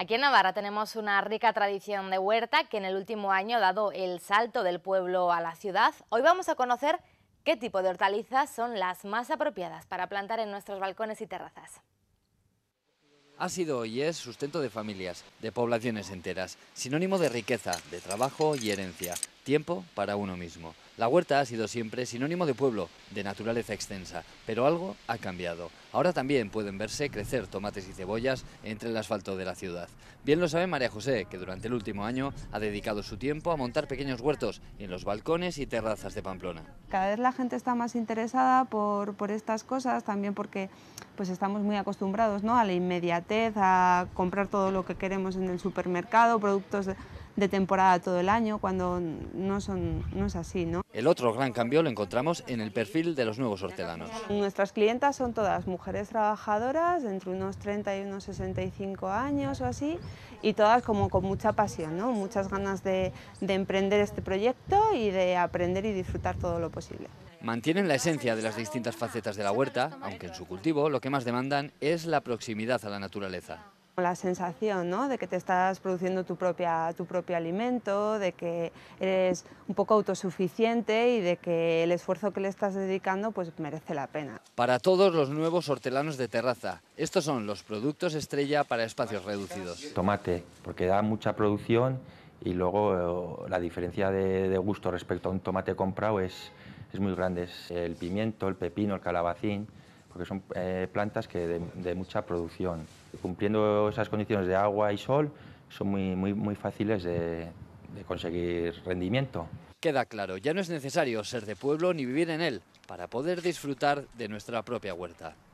Aquí en Navarra tenemos una rica tradición de huerta que en el último año ha dado el salto del pueblo a la ciudad. Hoy vamos a conocer qué tipo de hortalizas son las más apropiadas para plantar en nuestros balcones y terrazas. Ha sido y es sustento de familias, de poblaciones enteras, sinónimo de riqueza, de trabajo y herencia tiempo para uno mismo. La huerta ha sido siempre sinónimo de pueblo, de naturaleza extensa, pero algo ha cambiado. Ahora también pueden verse crecer tomates y cebollas entre el asfalto de la ciudad. Bien lo sabe María José, que durante el último año ha dedicado su tiempo a montar pequeños huertos en los balcones y terrazas de Pamplona. Cada vez la gente está más interesada por, por estas cosas, también porque pues estamos muy acostumbrados ¿no? a la inmediatez, a comprar todo lo que queremos en el supermercado, productos de temporada todo el año, cuando no, son, no es así. El otro gran cambio lo encontramos en el perfil de los nuevos hortelanos. Nuestras clientas son todas mujeres trabajadoras, entre unos 30 y unos 65 años o así, y todas como con mucha pasión, muchas ganas de emprender este proyecto y de aprender y disfrutar todo lo posible. Mantienen la esencia de las distintas facetas de la huerta, aunque en su cultivo lo que más demandan es la proximidad a la naturaleza. La sensación ¿no? de que te estás produciendo tu, propia, tu propio alimento, de que eres un poco autosuficiente y de que el esfuerzo que le estás dedicando pues merece la pena. Para todos los nuevos hortelanos de terraza, estos son los productos estrella para espacios reducidos. Tomate, porque da mucha producción y luego eh, la diferencia de, gusto respecto a un tomate comprado es, es muy grande. el pimiento, el pepino, el calabacín, porque son eh, plantas que de mucha producción cumpliendo esas condiciones de agua y sol, son muy, muy, fáciles de conseguir rendimiento. Queda claro, ya no es necesario ser de pueblo ni vivir en él para poder disfrutar de nuestra propia huerta.